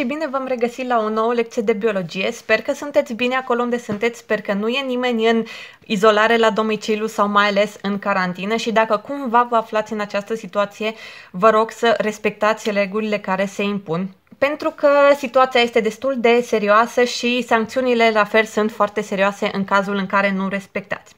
și bine v-am regăsit la o nouă lecție de biologie. Sper că sunteți bine acolo unde sunteți, sper că nu e nimeni în izolare la domiciliu sau mai ales în carantină și dacă cumva vă aflați în această situație, vă rog să respectați regulile care se impun. Pentru că situația este destul de serioasă și sancțiunile la fel sunt foarte serioase în cazul în care nu respectați.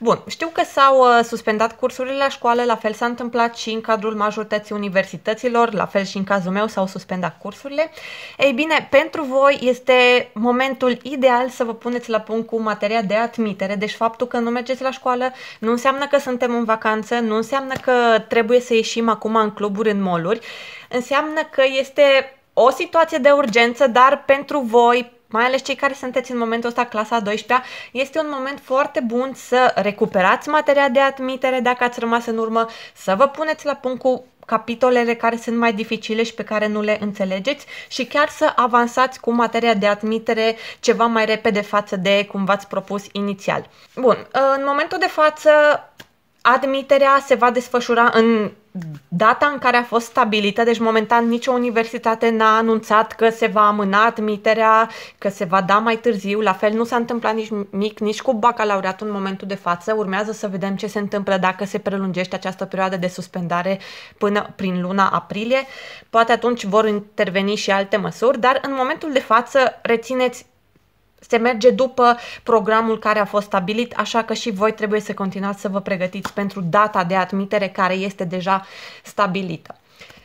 Bun, știu că s-au uh, suspendat cursurile la școală, la fel s-a întâmplat și în cadrul majorității universităților, la fel și în cazul meu s-au suspendat cursurile. Ei bine, pentru voi este momentul ideal să vă puneți la punct cu materia de admitere, deci faptul că nu mergeți la școală nu înseamnă că suntem în vacanță, nu înseamnă că trebuie să ieșim acum în cluburi, în moluri, înseamnă că este o situație de urgență, dar pentru voi, mai ales cei care sunteți în momentul ăsta clasa 12 este un moment foarte bun să recuperați materia de admitere dacă ați rămas în urmă, să vă puneți la punct cu capitolele care sunt mai dificile și pe care nu le înțelegeți și chiar să avansați cu materia de admitere ceva mai repede față de cum v-ați propus inițial. Bun, în momentul de față admiterea se va desfășura în data în care a fost stabilită, deci momentan nicio universitate n-a anunțat că se va amâna admiterea, că se va da mai târziu, la fel nu s-a întâmplat nici nimic, nici cu bacalaureatul în momentul de față, urmează să vedem ce se întâmplă dacă se prelungește această perioadă de suspendare până prin luna aprilie, poate atunci vor interveni și alte măsuri, dar în momentul de față rețineți se merge după programul care a fost stabilit, așa că și voi trebuie să continuați să vă pregătiți pentru data de admitere care este deja stabilită.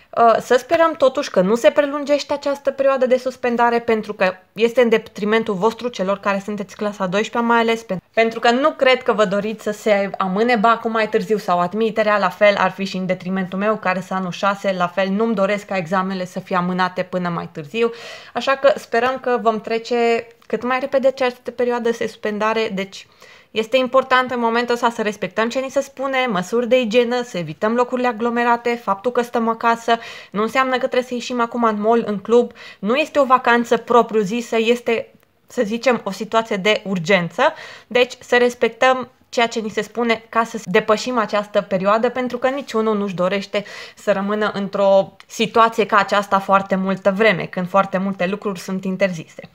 Uh, să sperăm totuși că nu se prelungește această perioadă de suspendare pentru că este în detrimentul vostru celor care sunteți clasa 12 mai ales pentru că nu cred că vă doriți să se amâne bacul mai târziu sau admiterea, la fel ar fi și în detrimentul meu care sunt anul 6, la fel nu-mi doresc ca examenele să fie amânate până mai târziu, așa că sperăm că vom trece cât mai repede această perioadă de suspendare, deci este important în momentul ăsta să respectăm ce ni se spune, măsuri de igienă, să evităm locurile aglomerate, faptul că stăm acasă nu înseamnă că trebuie să ieșim acum în mall, în club, nu este o vacanță propriu-zisă, este să zicem, o situație de urgență. Deci să respectăm ceea ce ni se spune ca să depășim această perioadă, pentru că niciunul nu-și dorește să rămână într-o situație ca aceasta foarte multă vreme, când foarte multe lucruri sunt interzise.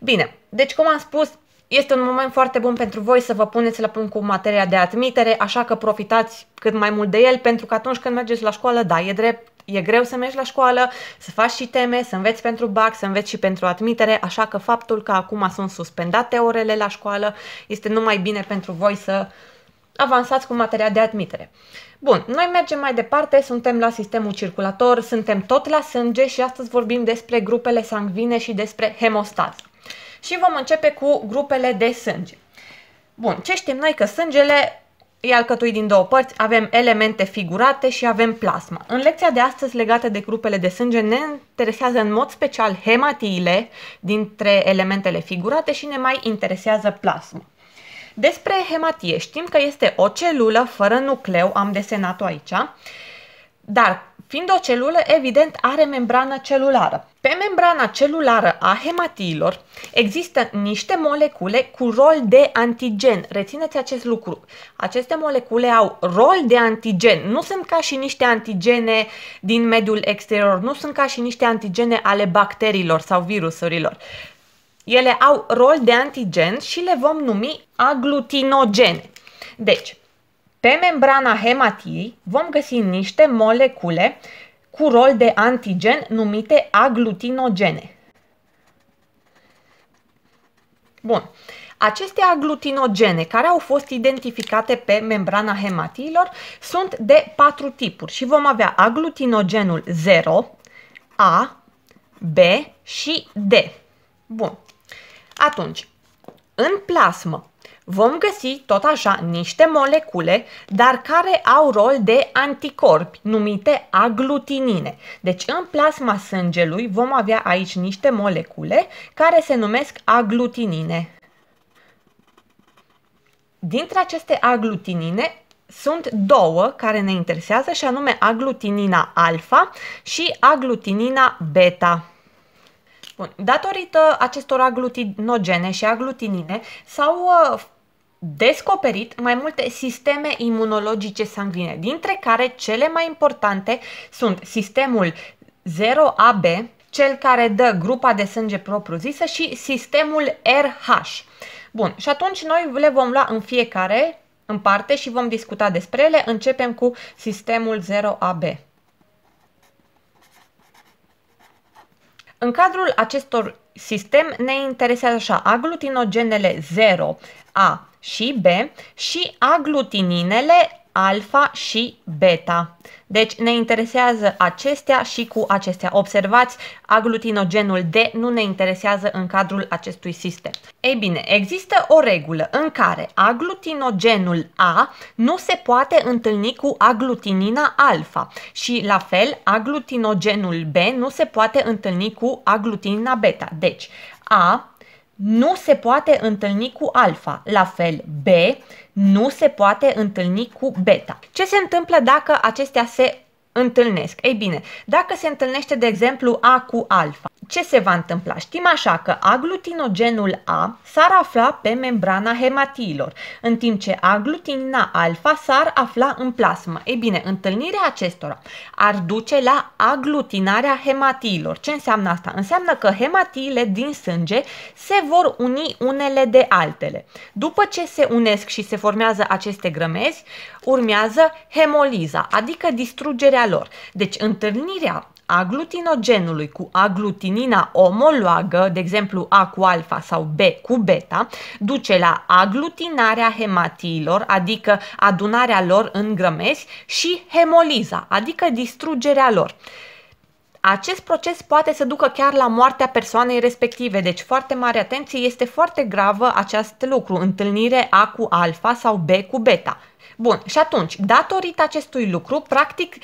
Bine, deci cum am spus, este un moment foarte bun pentru voi să vă puneți la punct cu materia de admitere, așa că profitați cât mai mult de el, pentru că atunci când mergeți la școală, da, e drept, e greu să mergi la școală, să faci și teme, să înveți pentru BAC, să înveți și pentru admitere, așa că faptul că acum sunt suspendate orele la școală este numai bine pentru voi să avansați cu materia de admitere. Bun, noi mergem mai departe, suntem la sistemul circulator, suntem tot la sânge și astăzi vorbim despre grupele sanguine și despre hemostaz și vom începe cu grupele de sânge. Bun, ce știm noi că sângele e alcătuit din două părți, avem elemente figurate și avem plasma. În lecția de astăzi legată de grupele de sânge ne interesează în mod special hematiile dintre elementele figurate și ne mai interesează plasma. Despre hematie știm că este o celulă fără nucleu, am desenat-o aici, dar Fiind o celulă, evident, are membrană celulară. Pe membrana celulară a hematiilor există niște molecule cu rol de antigen. Rețineți acest lucru. Aceste molecule au rol de antigen. Nu sunt ca și niște antigene din mediul exterior, nu sunt ca și niște antigene ale bacteriilor sau virusurilor. Ele au rol de antigen și le vom numi aglutinogene. Deci, pe membrana hematiei vom găsi niște molecule cu rol de antigen numite aglutinogene. Bun. Aceste aglutinogene care au fost identificate pe membrana hematiilor sunt de patru tipuri și vom avea aglutinogenul 0, A, B și D. Bun. Atunci, în plasmă vom găsi tot așa niște molecule, dar care au rol de anticorpi, numite aglutinine. Deci în plasma sângelui vom avea aici niște molecule care se numesc aglutinine. Dintre aceste aglutinine sunt două care ne interesează și anume aglutinina alfa și aglutinina beta. Bun. Datorită acestor aglutinogene și aglutinine s-au uh, descoperit mai multe sisteme imunologice sanguine, dintre care cele mai importante sunt sistemul 0AB, cel care dă grupa de sânge propriu-zisă și sistemul RH. Bun, și atunci noi le vom lua în fiecare în parte și vom discuta despre ele. Începem cu sistemul 0AB. În cadrul acestor sistem ne interesează așa, aglutinogenele 0A și B și aglutininele alfa și beta. Deci ne interesează acestea și cu acestea. Observați, aglutinogenul D nu ne interesează în cadrul acestui sistem. Ei bine, există o regulă în care aglutinogenul A nu se poate întâlni cu aglutinina alfa și la fel aglutinogenul B nu se poate întâlni cu aglutinina beta. Deci A nu se poate întâlni cu alfa. La fel, B nu se poate întâlni cu beta. Ce se întâmplă dacă acestea se întâlnesc? Ei bine, dacă se întâlnește, de exemplu, A cu alfa, ce se va întâmpla? Știm așa că aglutinogenul A s-ar afla pe membrana hematiilor, în timp ce aglutinina alfa s-ar afla în plasmă. Ei bine, întâlnirea acestora ar duce la aglutinarea hematiilor. Ce înseamnă asta? Înseamnă că hematiile din sânge se vor uni unele de altele. După ce se unesc și se formează aceste grămezi, urmează hemoliza, adică distrugerea lor. Deci întâlnirea aglutinogenului cu aglutinina omologă, de exemplu A cu alfa sau B cu beta, duce la aglutinarea hematiilor, adică adunarea lor în grămezi și hemoliza, adică distrugerea lor. Acest proces poate să ducă chiar la moartea persoanei respective, deci foarte mare atenție, este foarte gravă acest lucru, întâlnire A cu alfa sau B cu beta. Bun, și atunci, datorită acestui lucru, practic,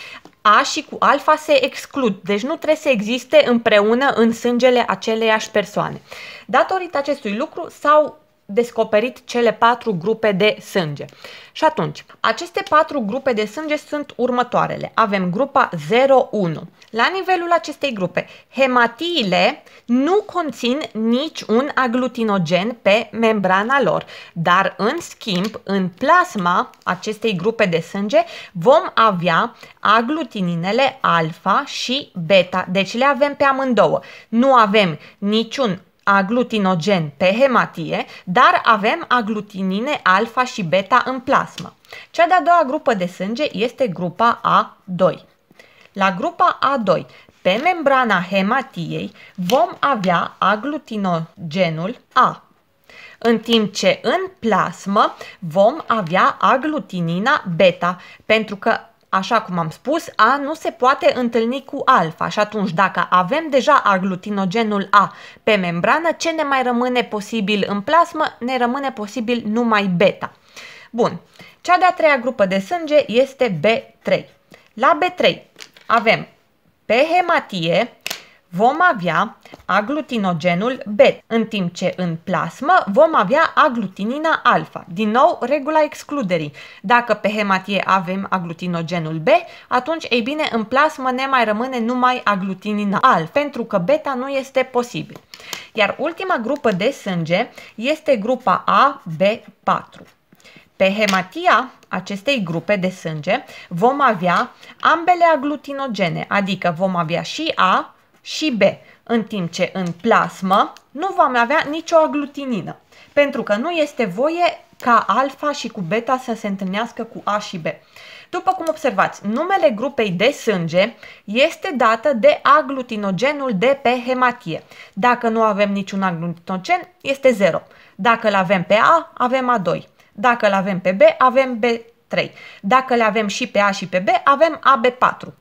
a și cu alfa se exclud, deci nu trebuie să existe împreună în sângele aceleiași persoane. Datorită acestui lucru s-au descoperit cele patru grupe de sânge. Și atunci, aceste patru grupe de sânge sunt următoarele. Avem grupa 01. La nivelul acestei grupe, hematiile nu conțin niciun aglutinogen pe membrana lor, dar în schimb, în plasma acestei grupe de sânge vom avea aglutininele alfa și beta, deci le avem pe amândouă. Nu avem niciun aglutinogen pe hematie, dar avem aglutinine alfa și beta în plasmă. Cea de-a doua grupă de sânge este grupa A2. La grupa A2, pe membrana hematiei, vom avea aglutinogenul A, în timp ce în plasmă vom avea aglutinina beta, pentru că așa cum am spus, A nu se poate întâlni cu alfa și atunci dacă avem deja aglutinogenul A pe membrană, ce ne mai rămâne posibil în plasmă? Ne rămâne posibil numai beta. Bun, cea de-a treia grupă de sânge este B3. La B3 avem pe hematie vom avea aglutinogenul beta, în timp ce în plasmă vom avea aglutinina alfa. Din nou, regula excluderii. Dacă pe hematie avem aglutinogenul B, atunci, ei bine, în plasmă ne mai rămâne numai aglutinina alfa, pentru că beta nu este posibil. Iar ultima grupă de sânge este grupa AB4. Pe hematia acestei grupe de sânge vom avea ambele aglutinogene, adică vom avea și A și B, în timp ce în plasmă nu vom avea nicio aglutinină, pentru că nu este voie ca alfa și cu beta să se întâlnească cu A și B. După cum observați, numele grupei de sânge este dată de aglutinogenul de pe hematie. Dacă nu avem niciun aglutinogen, este 0. Dacă îl avem pe A, avem A2. Dacă îl avem pe B, avem B3. Dacă le avem și pe A și pe B, avem AB4.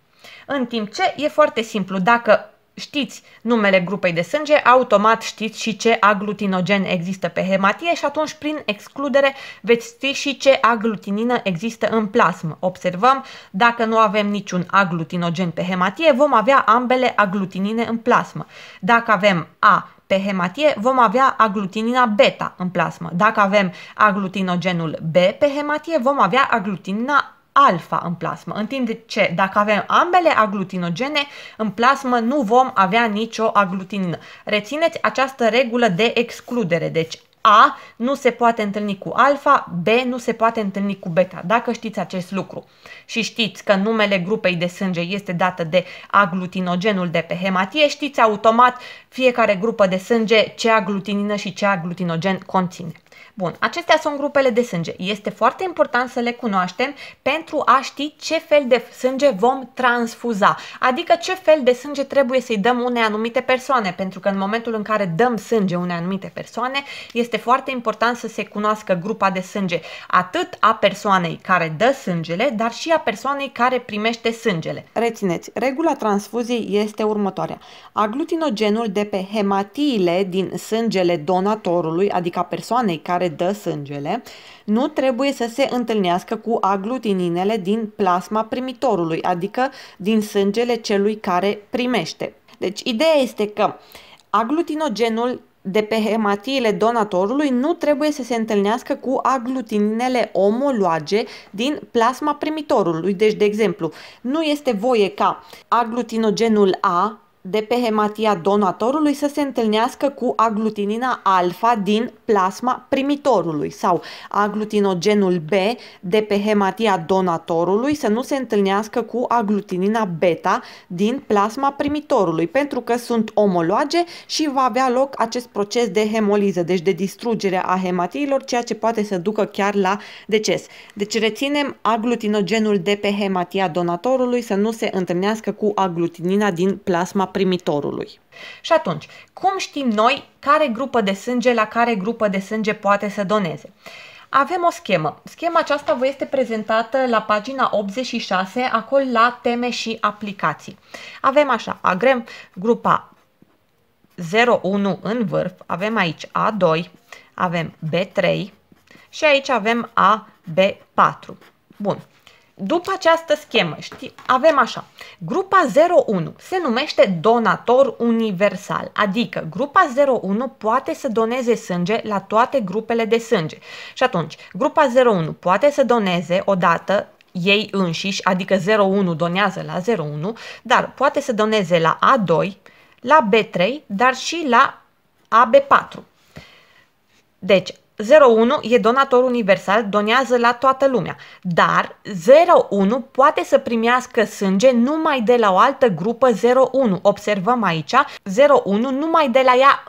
În timp ce e foarte simplu, dacă știți numele grupei de sânge, automat știți și ce aglutinogen există pe hematie și atunci prin excludere veți ști și ce aglutinină există în plasmă. Observăm, dacă nu avem niciun aglutinogen pe hematie, vom avea ambele aglutinine în plasmă. Dacă avem A pe hematie, vom avea aglutinina beta în plasmă. Dacă avem aglutinogenul B pe hematie, vom avea aglutinina alfa în plasmă, în timp ce dacă avem ambele aglutinogene, în plasmă nu vom avea nicio aglutinină. Rețineți această regulă de excludere, deci a nu se poate întâlni cu alfa, B nu se poate întâlni cu beta, dacă știți acest lucru. Și știți că numele grupei de sânge este dată de aglutinogenul de pe hematie, știți automat fiecare grupă de sânge ce aglutinină și ce aglutinogen conține. Bun, acestea sunt grupele de sânge. Este foarte important să le cunoaștem pentru a ști ce fel de sânge vom transfuza, adică ce fel de sânge trebuie să-i dăm unei anumite persoane, pentru că în momentul în care dăm sânge unei anumite persoane, este foarte important să se cunoască grupa de sânge, atât a persoanei care dă sângele, dar și a persoanei care primește sângele. Rețineți, regula transfuziei este următoarea. Aglutinogenul de pe hematiile din sângele donatorului, adică a persoanei care dă sângele, nu trebuie să se întâlnească cu aglutininele din plasma primitorului, adică din sângele celui care primește. Deci ideea este că aglutinogenul de pe hematiile donatorului nu trebuie să se întâlnească cu aglutinele omologe din plasma primitorului. Deci, de exemplu, nu este voie ca aglutinogenul A de pe hematia donatorului să se întâlnească cu aglutinina alfa din plasma primitorului sau aglutinogenul B de pe hematia donatorului să nu se întâlnească cu aglutinina beta din plasma primitorului pentru că sunt omologe și va avea loc acest proces de hemoliză, deci de distrugere a hematiilor, ceea ce poate să ducă chiar la deces. Deci reținem aglutinogenul de pe hematia donatorului să nu se întâlnească cu aglutinina din plasma primitorului. Și atunci, cum știm noi care grupă de sânge la care grupă de sânge poate să doneze? Avem o schemă. Schema aceasta vă este prezentată la pagina 86, acolo la teme și aplicații. Avem așa, agrem grupa 01 în vârf, avem aici A2, avem B3 și aici avem AB4. Bun după această schemă, știi, avem așa, grupa 01 se numește donator universal, adică grupa 01 poate să doneze sânge la toate grupele de sânge. Și atunci, grupa 01 poate să doneze odată ei înșiși, adică 01 donează la 01, dar poate să doneze la A2, la B3, dar și la AB4. Deci, 01 e donator universal, donează la toată lumea, dar 01 poate să primească sânge numai de la o altă grupă 01. Observăm aici, 01 numai de la ea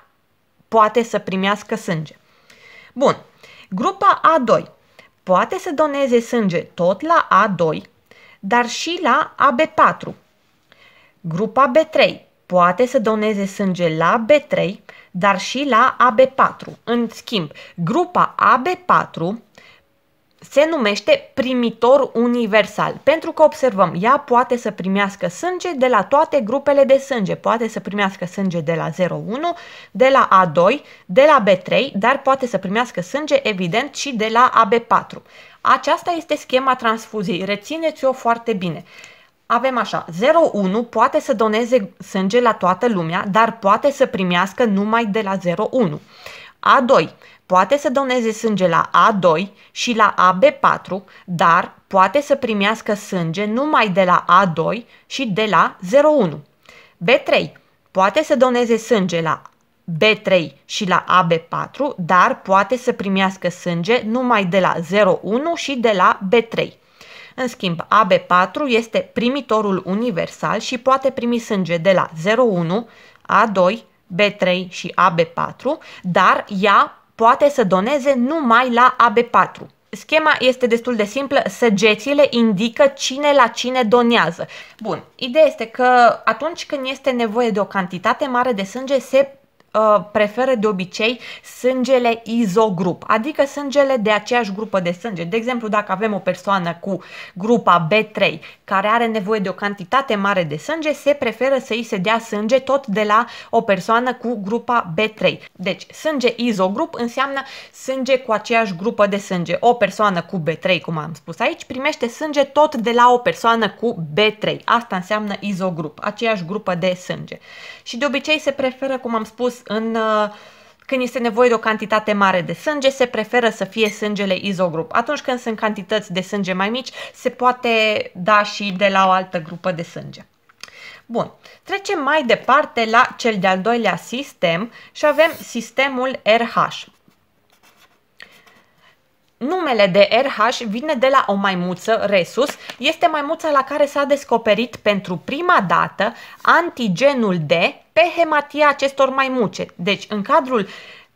poate să primească sânge. Bun, grupa A2 poate să doneze sânge tot la A2, dar și la AB4. Grupa B3 poate să doneze sânge la B3, dar și la AB4. În schimb, grupa AB4 se numește primitor universal, pentru că observăm, ea poate să primească sânge de la toate grupele de sânge, poate să primească sânge de la 01, de la A2, de la B3, dar poate să primească sânge, evident, și de la AB4. Aceasta este schema transfuziei, rețineți-o foarte bine avem așa, 01 poate să doneze sânge la toată lumea, dar poate să primească numai de la 01. A2 poate să doneze sânge la A2 și la AB4, dar poate să primească sânge numai de la A2 și de la 01. B3 poate să doneze sânge la B3 și la AB4, dar poate să primească sânge numai de la 01 și de la B3. În schimb, AB4 este primitorul universal și poate primi sânge de la 01, A2, B3 și AB4, dar ea poate să doneze numai la AB4. Schema este destul de simplă, săgețile indică cine la cine donează. Bun, ideea este că atunci când este nevoie de o cantitate mare de sânge, se Uh, preferă de obicei sângele izogrup, adică sângele de aceeași grupă de sânge. De exemplu, dacă avem o persoană cu grupa B3 care are nevoie de o cantitate mare de sânge, se preferă să îi se dea sânge tot de la o persoană cu grupa B3. Deci, sânge izogrup înseamnă sânge cu aceeași grupă de sânge. O persoană cu B3, cum am spus aici, primește sânge tot de la o persoană cu B3. Asta înseamnă izogrup, aceeași grupă de sânge. Și de obicei se preferă, cum am spus, în uh, când este nevoie de o cantitate mare de sânge, se preferă să fie sângele izogrup. Atunci când sunt cantități de sânge mai mici, se poate da și de la o altă grupă de sânge. Bun, trecem mai departe la cel de-al doilea sistem și avem sistemul RH. Numele de RH vine de la o maimuță, Resus, este maimuța la care s-a descoperit pentru prima dată antigenul D pe hematia acestor maimuce. Deci, în cadrul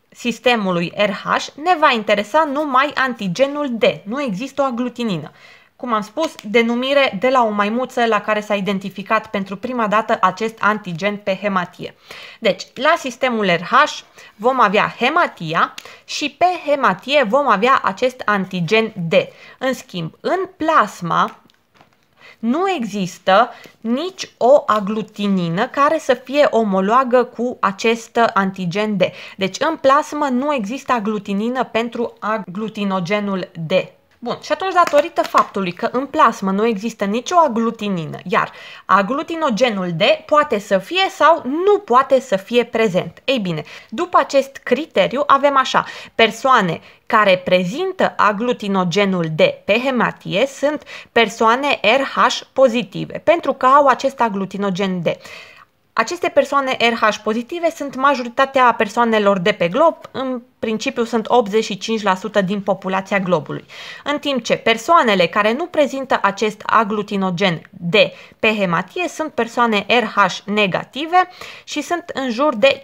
sistemului RH ne va interesa numai antigenul D. Nu există o aglutinină. Cum am spus, denumire de la o maimuță la care s-a identificat pentru prima dată acest antigen pe hematie. Deci, la sistemul RH vom avea hematia și pe hematie vom avea acest antigen D. În schimb, în plasma nu există nici o aglutinină care să fie omologă cu acest antigen D. Deci în plasmă nu există aglutinină pentru aglutinogenul D. Bun, și atunci datorită faptului că în plasmă nu există nicio aglutinină, iar aglutinogenul D poate să fie sau nu poate să fie prezent. Ei bine, după acest criteriu avem așa, persoane care prezintă aglutinogenul D pe hematie sunt persoane RH pozitive, pentru că au acest aglutinogen D. Aceste persoane RH pozitive sunt majoritatea persoanelor de pe glob, în principiu sunt 85% din populația globului, în timp ce persoanele care nu prezintă acest aglutinogen de pe hematie sunt persoane RH negative și sunt în jur de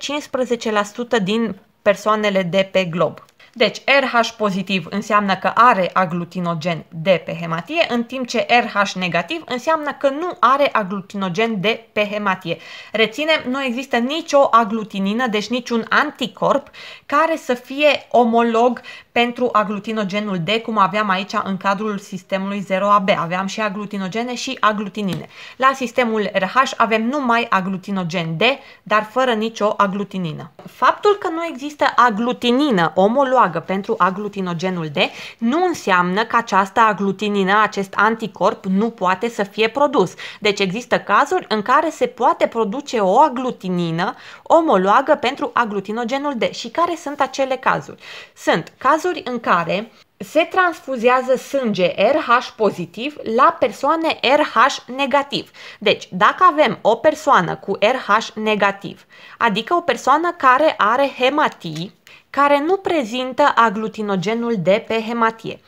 15% din persoanele de pe glob. Deci RH pozitiv înseamnă că are aglutinogen D pe hematie, în timp ce RH negativ înseamnă că nu are aglutinogen D pe hematie. Reținem, nu există nicio aglutinină, deci niciun anticorp care să fie omolog pentru aglutinogenul D, cum aveam aici în cadrul sistemului 0AB. Aveam și aglutinogene și aglutinine. La sistemul RH avem numai aglutinogen D, dar fără nicio aglutinină. Faptul că nu există aglutinină omologă omologă pentru aglutinogenul D, nu înseamnă că această aglutinină, acest anticorp, nu poate să fie produs. Deci există cazuri în care se poate produce o aglutinină omologă pentru aglutinogenul D. Și care sunt acele cazuri? Sunt cazuri în care se transfuzează sânge RH pozitiv la persoane RH negativ. Deci, dacă avem o persoană cu RH negativ, adică o persoană care are hematii, care nu prezintă aglutinogenul de pe hematie.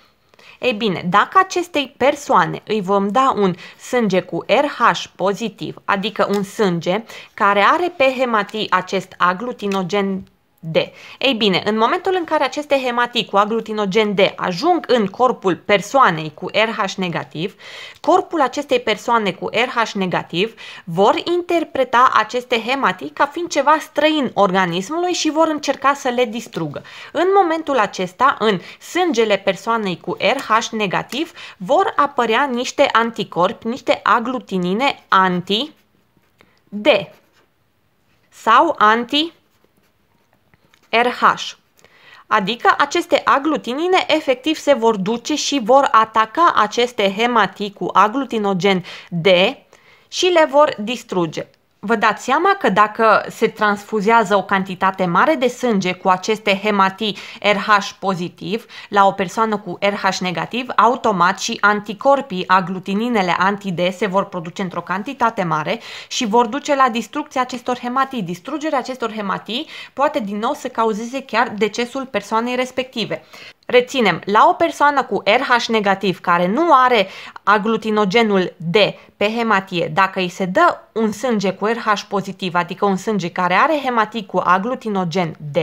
Ei bine, dacă acestei persoane îi vom da un sânge cu RH pozitiv, adică un sânge care are pe hematie acest aglutinogen D. Ei bine, în momentul în care aceste hematii cu aglutinogen D ajung în corpul persoanei cu RH negativ, corpul acestei persoane cu RH negativ vor interpreta aceste hematii ca fiind ceva străin organismului și vor încerca să le distrugă. În momentul acesta, în sângele persoanei cu RH negativ, vor apărea niște anticorpi, niște aglutinine anti-D sau anti-D RH. Adică aceste aglutinine efectiv se vor duce și vor ataca aceste hematii cu aglutinogen D și le vor distruge. Vă dați seama că dacă se transfuzează o cantitate mare de sânge cu aceste hematii RH pozitiv la o persoană cu RH negativ, automat și anticorpii, aglutininele anti-D se vor produce într-o cantitate mare și vor duce la distrucția acestor hematii. Distrugerea acestor hematii poate din nou să cauzeze chiar decesul persoanei respective. Reținem, la o persoană cu RH negativ care nu are aglutinogenul D pe hematie, dacă îi se dă un sânge cu RH pozitiv, adică un sânge care are hematic cu aglutinogen D,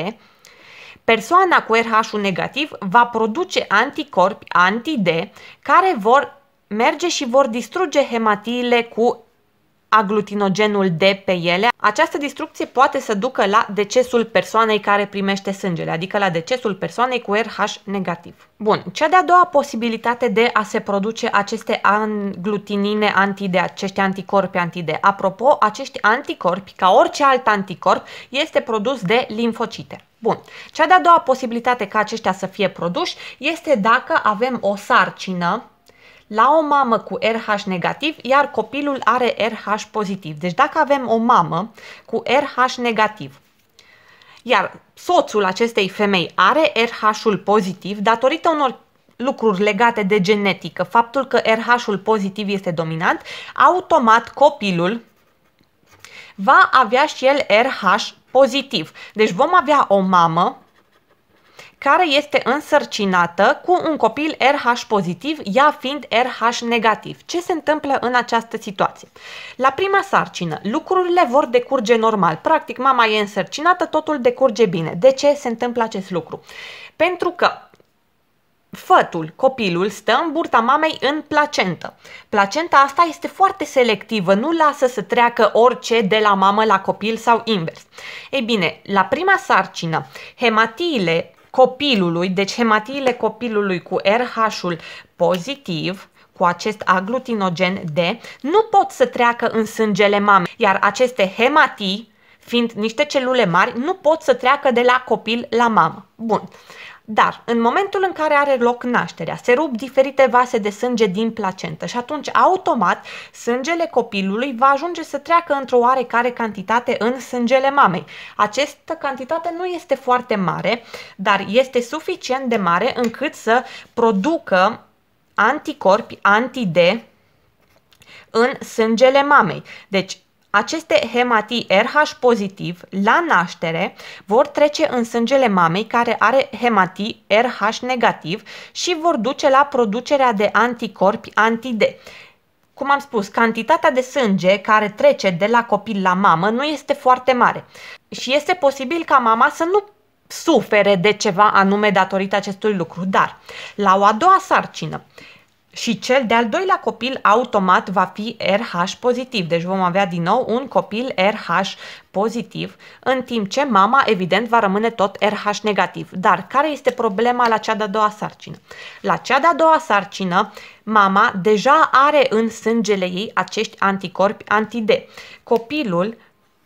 persoana cu rh negativ va produce anticorpi anti-D care vor merge și vor distruge hematiile cu aglutinogenul D pe ele, această distrucție poate să ducă la decesul persoanei care primește sângele, adică la decesul persoanei cu RH negativ. Bun, cea de-a doua posibilitate de a se produce aceste aglutinine anti-D, acești anticorpi anti Apropo, acești anticorpi, ca orice alt anticorp, este produs de limfocite. Bun. Cea de-a doua posibilitate ca aceștia să fie produși este dacă avem o sarcină la o mamă cu RH negativ, iar copilul are RH pozitiv. Deci dacă avem o mamă cu RH negativ, iar soțul acestei femei are RH-ul pozitiv datorită unor lucruri legate de genetică, faptul că RH-ul pozitiv este dominant, automat copilul va avea și el RH pozitiv. Deci vom avea o mamă care este însărcinată cu un copil RH pozitiv, ea fiind RH negativ. Ce se întâmplă în această situație? La prima sarcină, lucrurile vor decurge normal. Practic, mama e însărcinată, totul decurge bine. De ce se întâmplă acest lucru? Pentru că fătul, copilul, stă în burta mamei în placentă. Placenta asta este foarte selectivă, nu lasă să treacă orice de la mamă la copil sau invers. Ei bine, la prima sarcină, hematiile copilului, deci hematiile copilului cu RH-ul pozitiv, cu acest aglutinogen D, nu pot să treacă în sângele mamei, iar aceste hematii, fiind niște celule mari, nu pot să treacă de la copil la mamă. Bun. Dar, în momentul în care are loc nașterea, se rup diferite vase de sânge din placentă și atunci, automat, sângele copilului va ajunge să treacă într-o oarecare cantitate în sângele mamei. Această cantitate nu este foarte mare, dar este suficient de mare încât să producă anticorpi anti-D în sângele mamei. Deci, aceste hematii RH pozitiv la naștere vor trece în sângele mamei care are hematii RH negativ și vor duce la producerea de anticorpi anti-D. Cum am spus, cantitatea de sânge care trece de la copil la mamă nu este foarte mare și este posibil ca mama să nu sufere de ceva anume datorită acestui lucru, dar la o a doua sarcină și cel de-al doilea copil automat va fi RH pozitiv, deci vom avea din nou un copil RH pozitiv, în timp ce mama evident va rămâne tot RH negativ. Dar care este problema la cea de-a doua sarcină? La cea de-a doua sarcină, mama deja are în sângele ei acești anticorpi anti-D. Copilul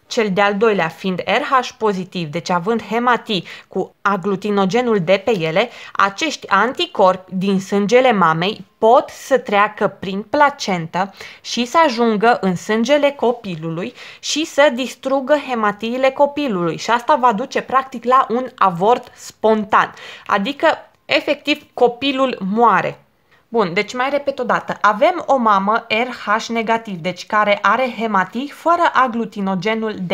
cel de-al doilea fiind RH pozitiv, deci având hematii cu aglutinogenul de pe ele, acești anticorpi din sângele mamei pot să treacă prin placentă și să ajungă în sângele copilului și să distrugă hematiile copilului și asta va duce practic la un avort spontan, adică efectiv copilul moare Bun, deci mai repet o dată. Avem o mamă RH negativ, deci care are hematii fără aglutinogenul D.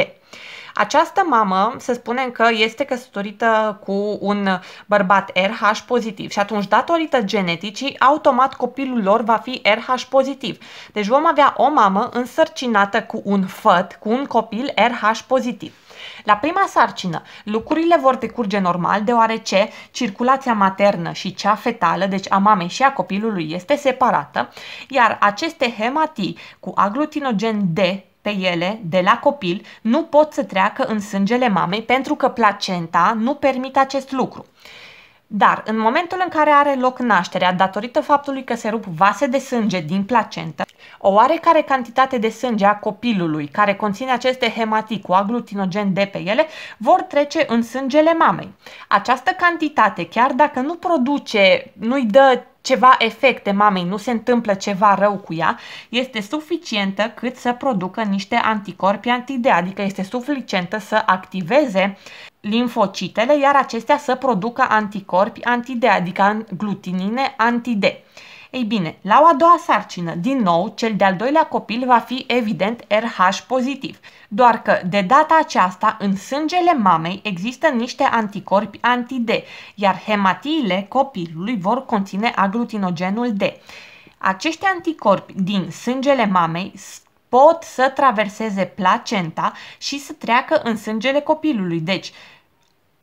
Această mamă, să spunem că este căsătorită cu un bărbat RH pozitiv și atunci, datorită geneticii, automat copilul lor va fi RH pozitiv. Deci vom avea o mamă însărcinată cu un făt, cu un copil RH pozitiv. La prima sarcină, lucrurile vor decurge normal deoarece circulația maternă și cea fetală, deci a mamei și a copilului, este separată, iar aceste hematii cu aglutinogen D pe ele de la copil nu pot să treacă în sângele mamei pentru că placenta nu permite acest lucru. Dar în momentul în care are loc nașterea, datorită faptului că se rup vase de sânge din placentă, o oarecare cantitate de sânge a copilului, care conține aceste hematii cu aglutinogen de pe ele, vor trece în sângele mamei. Această cantitate, chiar dacă nu produce, nu-i dă ceva efecte mamei, nu se întâmplă ceva rău cu ea, este suficientă cât să producă niște anticorpi antidea, adică este suficientă să activeze Limfocitele, iar acestea să producă anticorpi anti-D, adică glutinine anti-D. Ei bine, la o a doua sarcină, din nou, cel de-al doilea copil va fi evident RH pozitiv, doar că de data aceasta în sângele mamei există niște anticorpi anti-D, iar hematiile copilului vor conține aglutinogenul D. Acești anticorpi din sângele mamei pot să traverseze placenta și să treacă în sângele copilului, deci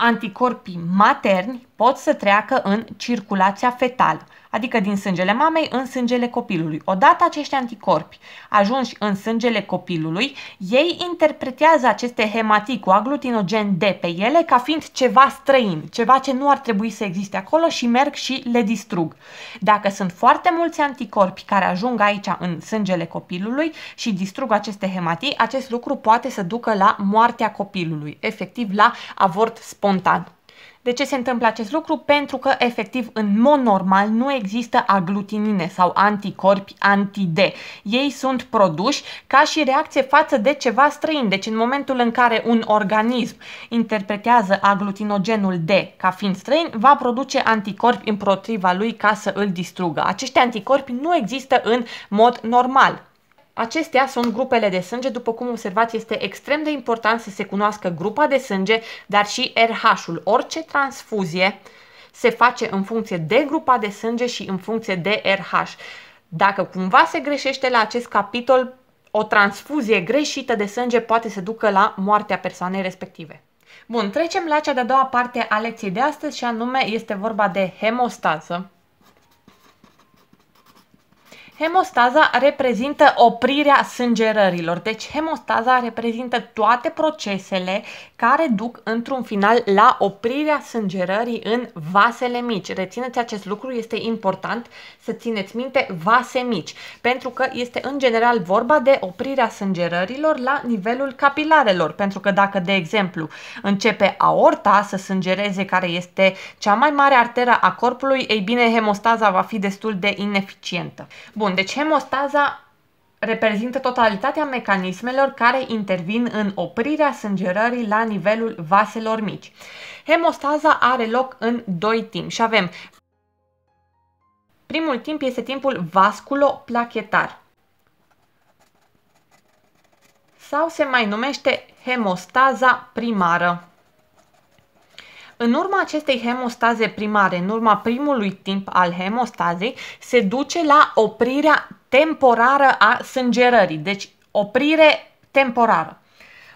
anticorpii materni pot să treacă în circulația fetală, adică din sângele mamei în sângele copilului. Odată acești anticorpi ajunși în sângele copilului, ei interpretează aceste hematii cu aglutinogen de pe ele ca fiind ceva străin, ceva ce nu ar trebui să existe acolo și merg și le distrug. Dacă sunt foarte mulți anticorpi care ajung aici în sângele copilului și distrug aceste hematii, acest lucru poate să ducă la moartea copilului, efectiv la avort spontan. De ce se întâmplă acest lucru? Pentru că, efectiv, în mod normal nu există aglutinine sau anticorpi anti-D. Ei sunt produși ca și reacție față de ceva străin. Deci, în momentul în care un organism interpretează aglutinogenul D ca fiind străin, va produce anticorpi împotriva lui ca să îl distrugă. Acești anticorpi nu există în mod normal. Acestea sunt grupele de sânge, după cum observați este extrem de important să se cunoască grupa de sânge, dar și RH-ul. Orice transfuzie se face în funcție de grupa de sânge și în funcție de RH. Dacă cumva se greșește la acest capitol, o transfuzie greșită de sânge poate să ducă la moartea persoanei respective. Bun, trecem la cea de-a doua parte a lecției de astăzi și anume este vorba de hemostază. Hemostaza reprezintă oprirea sângerărilor. Deci hemostaza reprezintă toate procesele care duc într-un final la oprirea sângerării în vasele mici. Rețineți acest lucru, este important să țineți minte vase mici, pentru că este în general vorba de oprirea sângerărilor la nivelul capilarelor, pentru că dacă, de exemplu, începe aorta să sângereze, care este cea mai mare arteră a corpului, ei bine, hemostaza va fi destul de ineficientă. Bun, spun, deci hemostaza reprezintă totalitatea mecanismelor care intervin în oprirea sângerării la nivelul vaselor mici. Hemostaza are loc în doi timp și avem primul timp este timpul vasculoplachetar sau se mai numește hemostaza primară. În urma acestei hemostaze primare, în urma primului timp al hemostazei, se duce la oprirea temporară a sângerării, deci oprire temporară.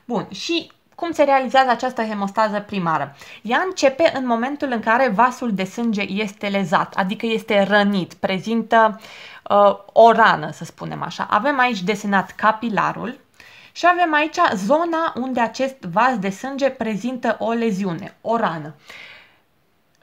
Bun, și cum se realizează această hemostază primară? Ea începe în momentul în care vasul de sânge este lezat, adică este rănit, prezintă uh, o rană, să spunem așa. Avem aici desenat capilarul, și avem aici zona unde acest vas de sânge prezintă o leziune, o rană.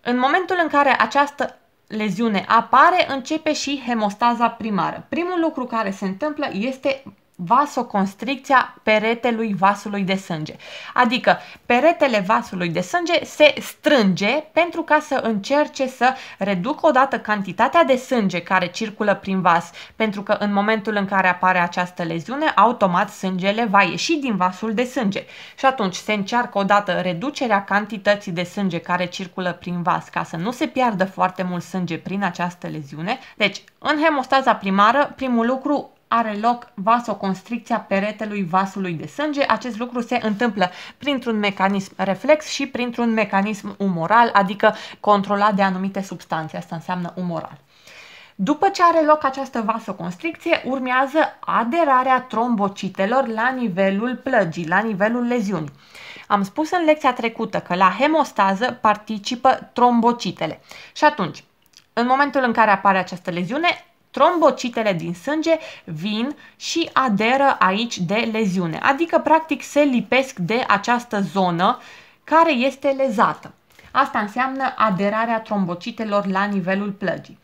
În momentul în care această leziune apare, începe și hemostaza primară. Primul lucru care se întâmplă este vasoconstricția peretelui vasului de sânge. Adică peretele vasului de sânge se strânge pentru ca să încerce să reduc odată cantitatea de sânge care circulă prin vas, pentru că în momentul în care apare această leziune, automat sângele va ieși din vasul de sânge. Și atunci se încearcă odată reducerea cantității de sânge care circulă prin vas ca să nu se piardă foarte mult sânge prin această leziune. Deci, în hemostaza primară, primul lucru are loc vasoconstricția peretelui vasului de sânge. Acest lucru se întâmplă printr-un mecanism reflex și printr-un mecanism umoral, adică controlat de anumite substanțe. Asta înseamnă umoral. După ce are loc această vasoconstricție, urmează aderarea trombocitelor la nivelul plăgii, la nivelul leziunii. Am spus în lecția trecută că la hemostază participă trombocitele. Și atunci, în momentul în care apare această leziune, trombocitele din sânge vin și aderă aici de leziune, adică practic se lipesc de această zonă care este lezată. Asta înseamnă aderarea trombocitelor la nivelul plăgii.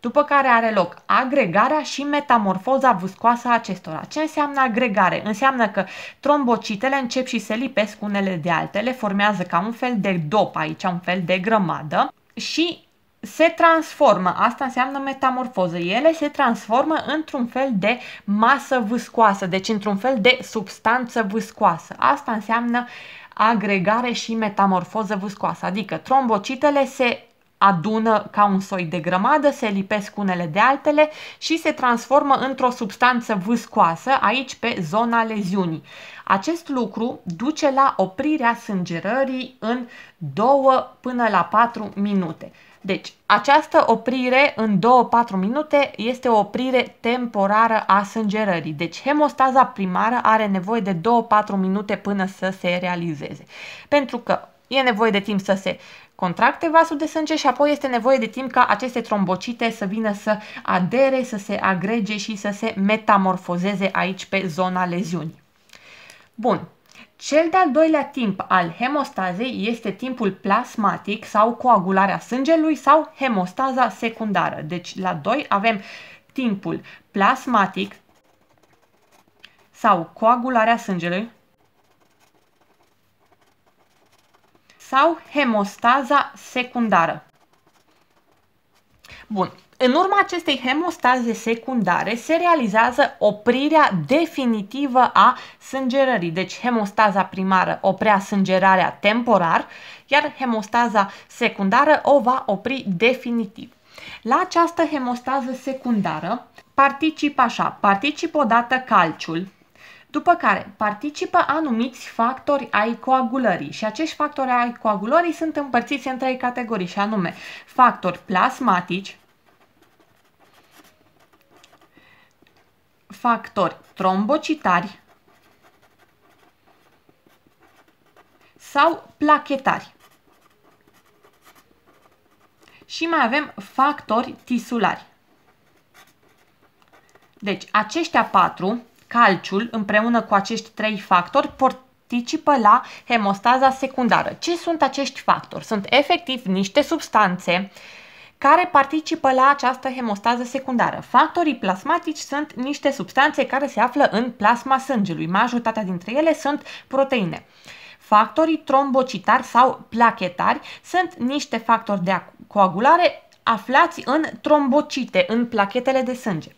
După care are loc agregarea și metamorfoza vâscoasă a acestora. Ce înseamnă agregare? Înseamnă că trombocitele încep și se lipesc unele de altele, formează ca un fel de dop aici, un fel de grămadă și se transformă, asta înseamnă metamorfoză, ele se transformă într-un fel de masă viscoasă, deci într-un fel de substanță viscoasă. Asta înseamnă agregare și metamorfoză viscoasă, adică trombocitele se adună ca un soi de grămadă, se lipesc unele de altele și se transformă într-o substanță viscoasă, aici pe zona leziunii. Acest lucru duce la oprirea sângerării în 2 până la 4 minute. Deci, această oprire în 2-4 minute este o oprire temporară a sângerării. Deci, hemostaza primară are nevoie de 2-4 minute până să se realizeze. Pentru că e nevoie de timp să se contracte vasul de sânge și apoi este nevoie de timp ca aceste trombocite să vină să adere, să se agrege și să se metamorfozeze aici pe zona leziunii. Bun, cel de-al doilea timp al hemostazei este timpul plasmatic sau coagularea sângelui sau hemostaza secundară. Deci la 2 avem timpul plasmatic sau coagularea sângelui sau hemostaza secundară. Bun. În urma acestei hemostaze secundare se realizează oprirea definitivă a sângerării. Deci hemostaza primară oprea sângerarea temporar, iar hemostaza secundară o va opri definitiv. La această hemostază secundară participă așa, participă odată calciul, după care participă anumiți factori ai coagulării și acești factori ai coagulării sunt împărțiți în trei categorii și anume factori plasmatici, factori trombocitari sau plachetari. Și mai avem factori tisulari. Deci, aceștia patru calciul împreună cu acești trei factori participă la hemostaza secundară. Ce sunt acești factori? Sunt efectiv niște substanțe care participă la această hemostază secundară. Factorii plasmatici sunt niște substanțe care se află în plasma sângelui. Majoritatea dintre ele sunt proteine. Factorii trombocitari sau plachetari sunt niște factori de coagulare aflați în trombocite, în plachetele de sânge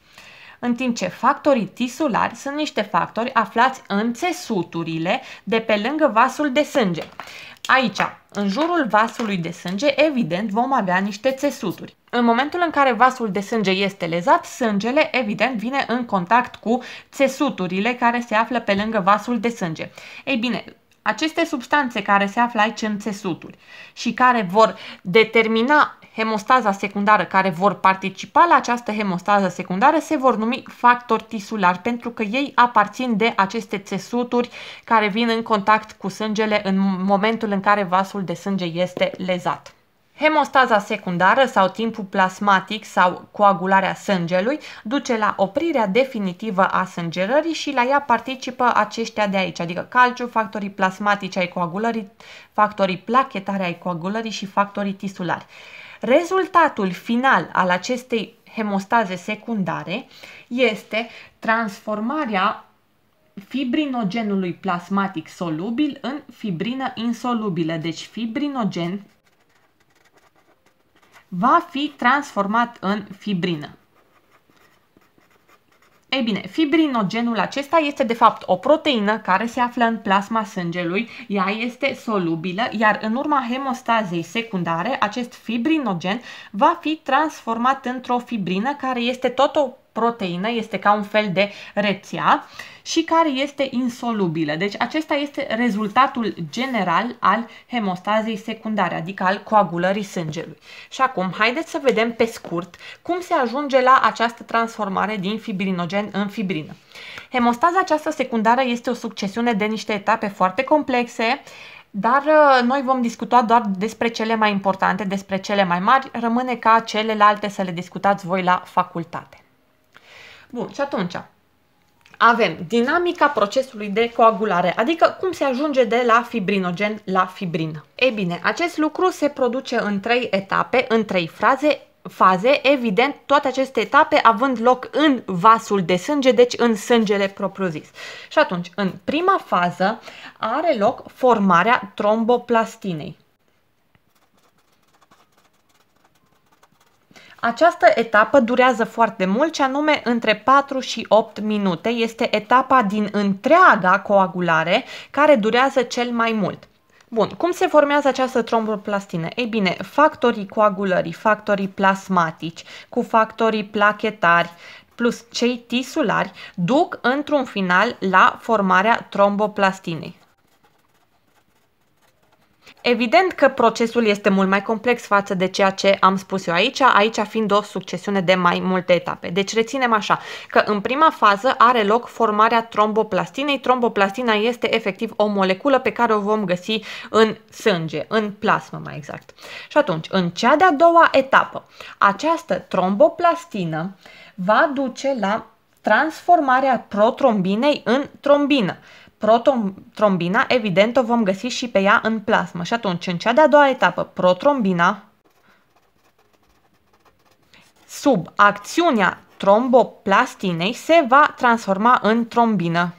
în timp ce factorii tisulari sunt niște factori aflați în țesuturile de pe lângă vasul de sânge. Aici, în jurul vasului de sânge, evident, vom avea niște țesuturi. În momentul în care vasul de sânge este lezat, sângele, evident, vine în contact cu țesuturile care se află pe lângă vasul de sânge. Ei bine, aceste substanțe care se află aici în țesuturi și care vor determina hemostaza secundară, care vor participa la această hemostază secundară, se vor numi factori tisulari, pentru că ei aparțin de aceste țesuturi care vin în contact cu sângele în momentul în care vasul de sânge este lezat. Hemostaza secundară sau timpul plasmatic sau coagularea sângelui duce la oprirea definitivă a sângerării și la ea participă aceștia de aici, adică calciu, factorii plasmatici ai coagulării, factorii plachetare ai coagulării și factorii tisulari. Rezultatul final al acestei hemostaze secundare este transformarea fibrinogenului plasmatic solubil în fibrină insolubilă, deci fibrinogen va fi transformat în fibrină. Ei bine, fibrinogenul acesta este de fapt o proteină care se află în plasma sângelui, ea este solubilă, iar în urma hemostazei secundare, acest fibrinogen va fi transformat într-o fibrină care este tot o proteină, este ca un fel de rețea și care este insolubilă. Deci acesta este rezultatul general al hemostazei secundare, adică al coagulării sângelui. Și acum, haideți să vedem pe scurt cum se ajunge la această transformare din fibrinogen în fibrină. Hemostaza aceasta secundară este o succesiune de niște etape foarte complexe, dar uh, noi vom discuta doar despre cele mai importante, despre cele mai mari, rămâne ca celelalte să le discutați voi la facultate. Bun, și atunci, avem dinamica procesului de coagulare, adică cum se ajunge de la fibrinogen la fibrină. Ei bine, acest lucru se produce în trei etape, în trei fraze, faze, evident, toate aceste etape având loc în vasul de sânge, deci în sângele propriu-zis. Și atunci, în prima fază are loc formarea tromboplastinei. Această etapă durează foarte mult, ce anume între 4 și 8 minute. Este etapa din întreaga coagulare care durează cel mai mult. Bun, cum se formează această tromboplastină? Ei bine, factorii coagulării, factorii plasmatici, cu factorii plachetari, plus cei tisulari, duc într-un final la formarea tromboplastinei. Evident că procesul este mult mai complex față de ceea ce am spus eu aici, aici fiind o succesiune de mai multe etape. Deci reținem așa, că în prima fază are loc formarea tromboplastinei. Tromboplastina este efectiv o moleculă pe care o vom găsi în sânge, în plasmă mai exact. Și atunci, în cea de-a doua etapă, această tromboplastină va duce la transformarea protrombinei în trombină protrombina, evident, o vom găsi și pe ea în plasmă. Și atunci, în cea de-a doua etapă, protrombina, sub acțiunea tromboplastinei, se va transforma în trombină.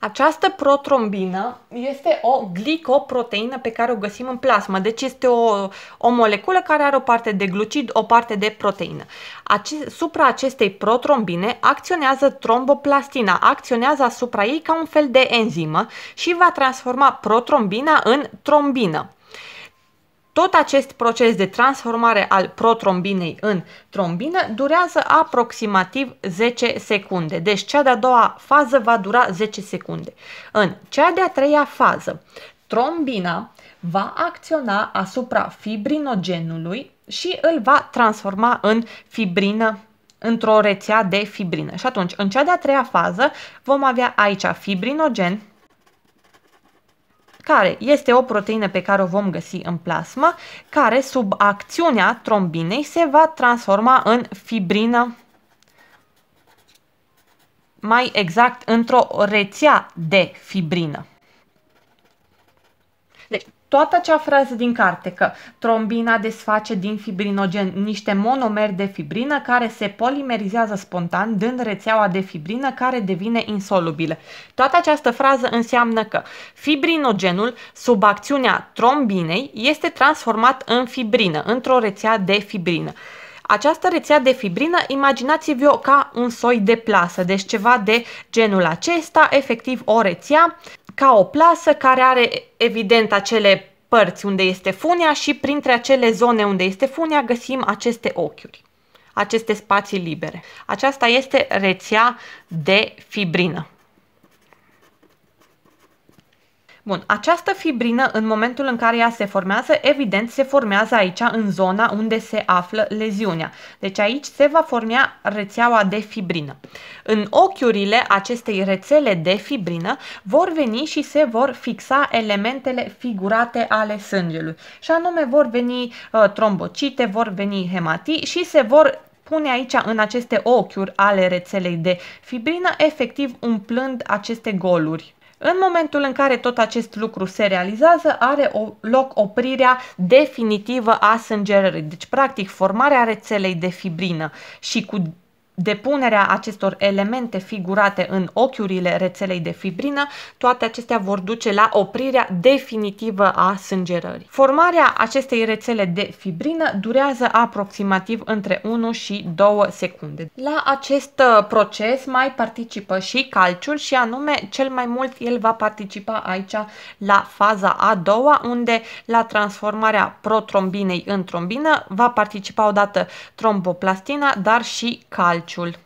Această protrombină este o glicoproteină pe care o găsim în plasmă, deci este o, o moleculă care are o parte de glucid, o parte de proteină. Ace supra acestei protrombine acționează tromboplastina, acționează asupra ei ca un fel de enzimă și va transforma protrombina în trombină. Tot acest proces de transformare al protrombinei în trombină durează aproximativ 10 secunde, deci cea de-a doua fază va dura 10 secunde. În cea de-a treia fază, trombina va acționa asupra fibrinogenului și îl va transforma în fibrină într-o rețea de fibrină. Și atunci, în cea de-a treia fază, vom avea aici fibrinogen, care este o proteină pe care o vom găsi în plasmă, care sub acțiunea trombinei se va transforma în fibrină, mai exact într-o rețea de fibrină toată acea frază din carte că trombina desface din fibrinogen niște monomeri de fibrină care se polimerizează spontan dând rețeaua de fibrină care devine insolubilă. Toată această frază înseamnă că fibrinogenul sub acțiunea trombinei este transformat în fibrină, într-o rețea de fibrină. Această rețea de fibrină, imaginați vă ca un soi de plasă, deci ceva de genul acesta, efectiv o rețea ca o plasă care are evident acele părți unde este funia și printre acele zone unde este funia găsim aceste ochiuri, aceste spații libere. Aceasta este rețea de fibrină. Bun, această fibrină în momentul în care ea se formează, evident se formează aici în zona unde se află leziunea. Deci aici se va forma rețeaua de fibrină. În ochiurile acestei rețele de fibrină vor veni și se vor fixa elementele figurate ale sângelui. Și anume vor veni uh, trombocite, vor veni hematii și se vor pune aici în aceste ochiuri ale rețelei de fibrină, efectiv umplând aceste goluri. În momentul în care tot acest lucru se realizează, are o, loc oprirea definitivă a sângerării, deci practic formarea rețelei de fibrină și cu depunerea acestor elemente figurate în ochiurile rețelei de fibrină, toate acestea vor duce la oprirea definitivă a sângerării. Formarea acestei rețele de fibrină durează aproximativ între 1 și 2 secunde. La acest uh, proces mai participă și calciul și anume cel mai mult el va participa aici la faza a doua unde la transformarea protrombinei în trombină va participa odată tromboplastina, dar și calciul calciul.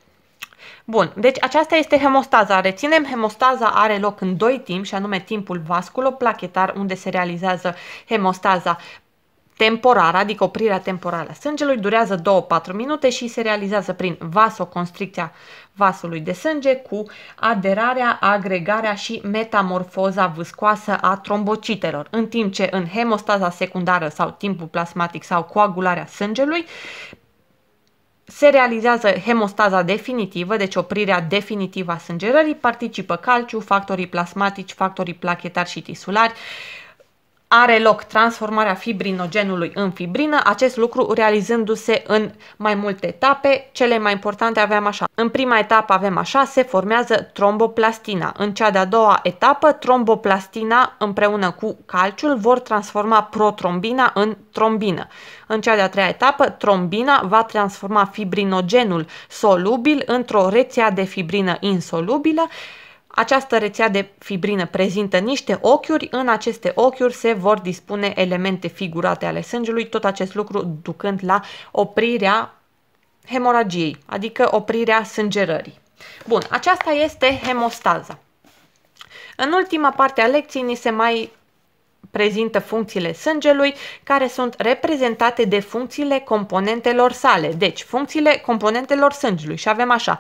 Bun, deci aceasta este hemostaza. Reținem, hemostaza are loc în doi timp, și anume timpul vasculoplachetar, unde se realizează hemostaza temporară, adică oprirea temporală a sângelui, durează 2-4 minute și se realizează prin vasoconstricția vasului de sânge cu aderarea, agregarea și metamorfoza vâscoasă a trombocitelor, în timp ce în hemostaza secundară sau timpul plasmatic sau coagularea sângelui, se realizează hemostaza definitivă, deci oprirea definitivă a sângerării, participă calciu, factorii plasmatici, factorii plachetari și tisulari, are loc transformarea fibrinogenului în fibrină, acest lucru realizându-se în mai multe etape. Cele mai importante avem așa. În prima etapă avem așa, se formează tromboplastina. În cea de-a doua etapă, tromboplastina împreună cu calciul vor transforma protrombina în trombină. În cea de-a treia etapă, trombina va transforma fibrinogenul solubil într-o rețea de fibrină insolubilă, această rețea de fibrină prezintă niște ochiuri, în aceste ochiuri se vor dispune elemente figurate ale sângelui, tot acest lucru ducând la oprirea hemoragiei, adică oprirea sângerării. Bun, aceasta este hemostaza. În ultima parte a lecției ni se mai prezintă funcțiile sângelui, care sunt reprezentate de funcțiile componentelor sale. Deci, funcțiile componentelor sângelui. Și avem așa,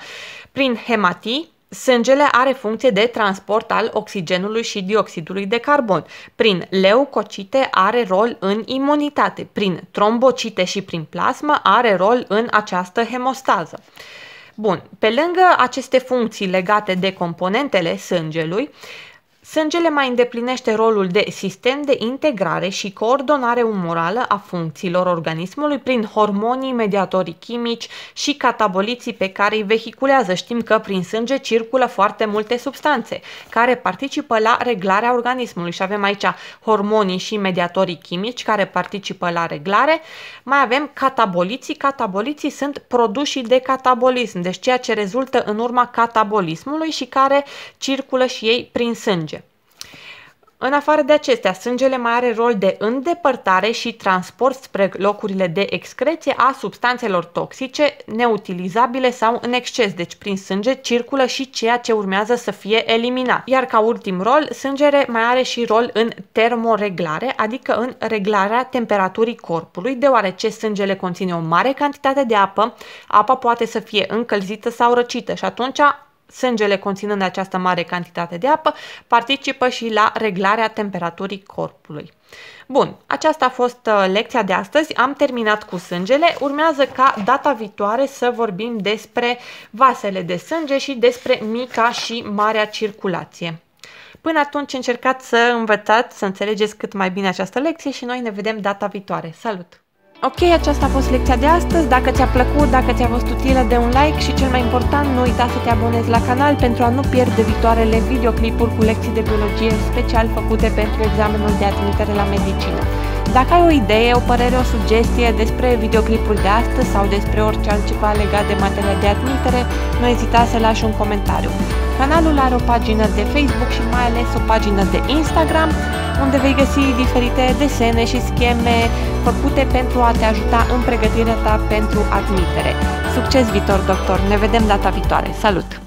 prin hematii, Sângele are funcție de transport al oxigenului și dioxidului de carbon. Prin leucocite are rol în imunitate, prin trombocite și prin plasmă are rol în această hemostază. Bun, pe lângă aceste funcții legate de componentele sângelui, uh, Sângele mai îndeplinește rolul de sistem de integrare și coordonare umorală a funcțiilor organismului prin hormonii, mediatorii chimici și cataboliții pe care îi vehiculează. Știm că prin sânge circulă foarte multe substanțe care participă la reglarea organismului și avem aici hormonii și mediatorii chimici care participă la reglare. Mai avem cataboliții. Cataboliții sunt produși de catabolism, deci ceea ce rezultă în urma catabolismului și care circulă și ei prin sânge. În afară de acestea, sângele mai are rol de îndepărtare și transport spre locurile de excreție a substanțelor toxice, neutilizabile sau în exces, deci prin sânge circulă și ceea ce urmează să fie eliminat. Iar ca ultim rol, sângele mai are și rol în termoreglare, adică în reglarea temperaturii corpului, deoarece sângele conține o mare cantitate de apă, apa poate să fie încălzită sau răcită și atunci Sângele conținând această mare cantitate de apă participă și la reglarea temperaturii corpului. Bun, aceasta a fost uh, lecția de astăzi. Am terminat cu sângele. Urmează ca data viitoare să vorbim despre vasele de sânge și despre mica și marea circulație. Până atunci încercați să învățați, să înțelegeți cât mai bine această lecție și noi ne vedem data viitoare. Salut! Ok, aceasta a fost lecția de astăzi. Dacă ți-a plăcut, dacă ți-a fost utilă, de un like și cel mai important, nu uita să te abonezi la canal pentru a nu pierde viitoarele videoclipuri cu lecții de biologie special făcute pentru examenul de admitere la medicină. Dacă ai o idee, o părere, o sugestie despre videoclipul de astăzi sau despre orice altceva legat de materia de admitere, nu ezita să lași un comentariu. Canalul are o pagină de Facebook și mai ales o pagină de Instagram, unde vei găsi diferite desene și scheme făcute pentru a te ajuta în pregătirea ta pentru admitere. Succes viitor, doctor! Ne vedem data viitoare! Salut!